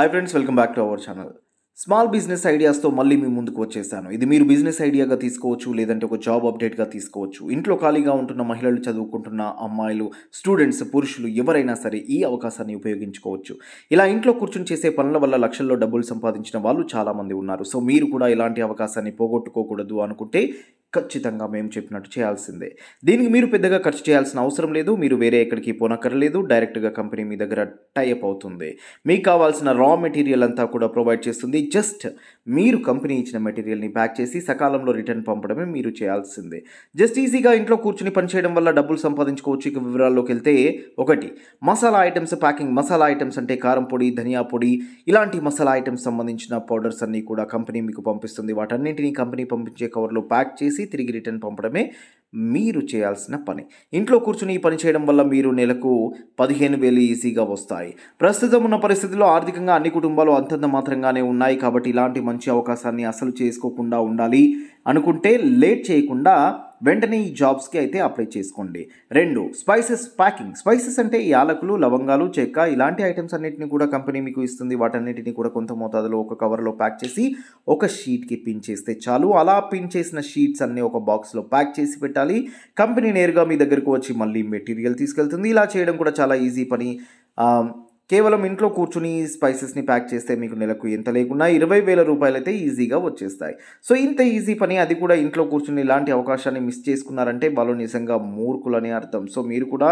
hi friends welcome back to our channel small business ఐడియాస్తో మళ్ళీ మీ ముందుకు వచ్చేసాను ఇది మీరు బిజినెస్ ఐడియాగా తీసుకోవచ్చు లేదంటే ఒక జాబ్ అప్డేట్గా తీసుకోవచ్చు ఇంట్లో ఖాళీగా ఉంటున్న మహిళలు చదువుకుంటున్న అమ్మాయిలు స్టూడెంట్స్ పురుషులు ఎవరైనా సరే ఈ అవకాశాన్ని ఉపయోగించుకోవచ్చు ఇలా ఇంట్లో కూర్చుని చేసే పనుల వల్ల లక్షల్లో డబ్బులు సంపాదించిన వాళ్ళు చాలామంది ఉన్నారు సో మీరు కూడా ఇలాంటి అవకాశాన్ని పోగొట్టుకోకూడదు అనుకుంటే ఖచ్చితంగా మేము చెప్పినట్టు చేయాల్సిందే దీనికి మీరు పెద్దగా ఖర్చు చేయాల్సిన అవసరం లేదు మీరు వేరే ఎక్కడికి పోనక్కర్లేదు డైరెక్ట్గా కంపెనీ మీ దగ్గర టైప్ అవుతుంది మీకు కావాల్సిన రా మెటీరియల్ అంతా కూడా ప్రొవైడ్ చేస్తుంది జస్ట్ మీరు కంపెనీ ఇచ్చిన మెటీరియల్ని ప్యాక్ చేసి సకాలంలో రిటర్న్ పంపడమే మీరు చేయాల్సిందే జస్ట్ ఈజీగా ఇంట్లో కూర్చుని పనిచేయడం వల్ల డబ్బులు సంపాదించుకోవచ్చు ఇక వివరాల్లోకి వెళ్తే ఒకటి masala items packing masala items అంటే కారం పొడి ధనియా పొడి ఇలాంటి మసాలా ఐటమ్స్ సంబంధించిన పౌడర్స్ అన్నీ కూడా కంపెనీ మీకు పంపిస్తుంది వాటన్నింటినీ కంపెనీ పంపించే కవర్లో ప్యాక్ చేసి చేసి తిరిగి రిటర్న్ పంపడమే మీరు చేయాల్సిన పని ఇంట్లో కూర్చుని ఈ పని చేయడం వల్ల మీరు నెలకు పదిహేను వేలు ఈజీగా వస్తాయి ప్రస్తుతం ఉన్న పరిస్థితుల్లో ఆర్థికంగా అన్ని కుటుంబాలు అంతంత మాత్రంగానే ఉన్నాయి కాబట్టి ఇలాంటి మంచి అవకాశాన్ని అసలు చేసుకోకుండా ఉండాలి అనుకుంటే లేట్ చేయకుండా వెంటనే ఈ జాబ్స్కి అయితే అప్లై చేసుకోండి రెండు స్పైసెస్ ప్యాకింగ్ స్పైసెస్ అంటే యాలకులు లవంగాలు చెక్క ఇలాంటి ఐటమ్స్ అన్నింటినీ కూడా కంపెనీ మీకు ఇస్తుంది వాటన్నిటిని కూడా కొంత మోతాదులో ఒక కవర్లో ప్యాక్ చేసి ఒక షీట్కి పిన్ చేస్తే చాలు అలా పిన్ చేసిన షీట్స్ అన్నీ ఒక బాక్స్లో ప్యాక్ చేసి పెట్టాలి కంపెనీ నేరుగా మీ దగ్గరకు వచ్చి మళ్ళీ మెటీరియల్ తీసుకెళ్తుంది ఇలా చేయడం కూడా చాలా ఈజీ పని కేవలం ఇంట్లో కూర్చుని స్పైసెస్ని ప్యాక్ చేస్తే మీకు నెలకు ఎంత లేకున్నా ఇరవై వేల రూపాయలు అయితే ఈజీగా వచ్చేస్తాయి సో ఇంత ఈజీ పని అది కూడా ఇంట్లో కూర్చుని ఇలాంటి అవకాశాన్ని మిస్ చేసుకున్నారంటే వాళ్ళు నిజంగా మూర్ఖులని అర్థం సో మీరు కూడా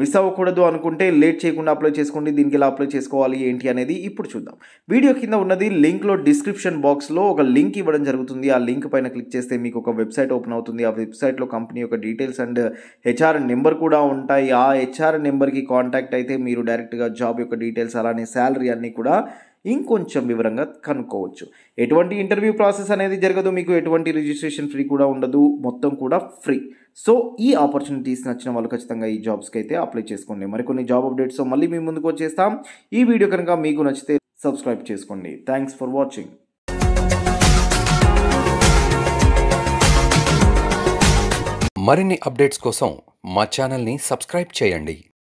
మిస్ అవ్వకూడదు అనుకుంటే లేట్ చేయకుండా అప్లై చేసుకోండి దీనికి ఎలా అప్లై చేసుకోవాలి ఏంటి అనేది ఇప్పుడు చూద్దాం వీడియో కింద ఉన్నది లింక్లో డిస్క్రిప్షన్ బాక్స్లో ఒక లింక్ ఇవ్వడం జరుగుతుంది ఆ లింక్ పైన క్లిక్ చేస్తే మీకు ఒక వెబ్సైట్ ఓపెన్ అవుతుంది ఆ వెబ్సైట్లో కంపెనీ యొక్క డీటెయిల్స్ అండ్ హెచ్ఆర్ నెంబర్ కూడా ఉంటాయి ఆ హెచ్ఆర్ నెంబర్కి కాంటాక్ట్ అయితే మీరు డైరెక్ట్గా జాబ్ యొక్క డీటెయిల్స్ అలానే శాలరీ అన్నీ కూడా ఇంకొంచెం వివరంగా కనుక్కోవచ్చు ఎటువంటి ఇంటర్వ్యూ ప్రాసెస్ అనేది జరగదు మీకు ఎటువంటి రిజిస్ట్రేషన్ ఫ్రీ కూడా ఉండదు మొత్తం కూడా ఫ్రీ సో ఈ ఆపర్చునిటీస్ నచ్చిన వాళ్ళు ఖచ్చితంగా ఈ జాబ్స్కి అయితే అప్లై చేసుకోండి మరికొన్ని జాబ్ అప్డేట్స్ మళ్ళీ మీ ముందుకు వచ్చేస్తాం ఈ వీడియో కనుక మీకు నచ్చితే సబ్స్క్రైబ్ చేసుకోండి థ్యాంక్స్ ఫర్ వాచింగ్ మరిన్ని అప్డేట్స్ కోసం మా సబ్స్క్రైబ్ చేయండి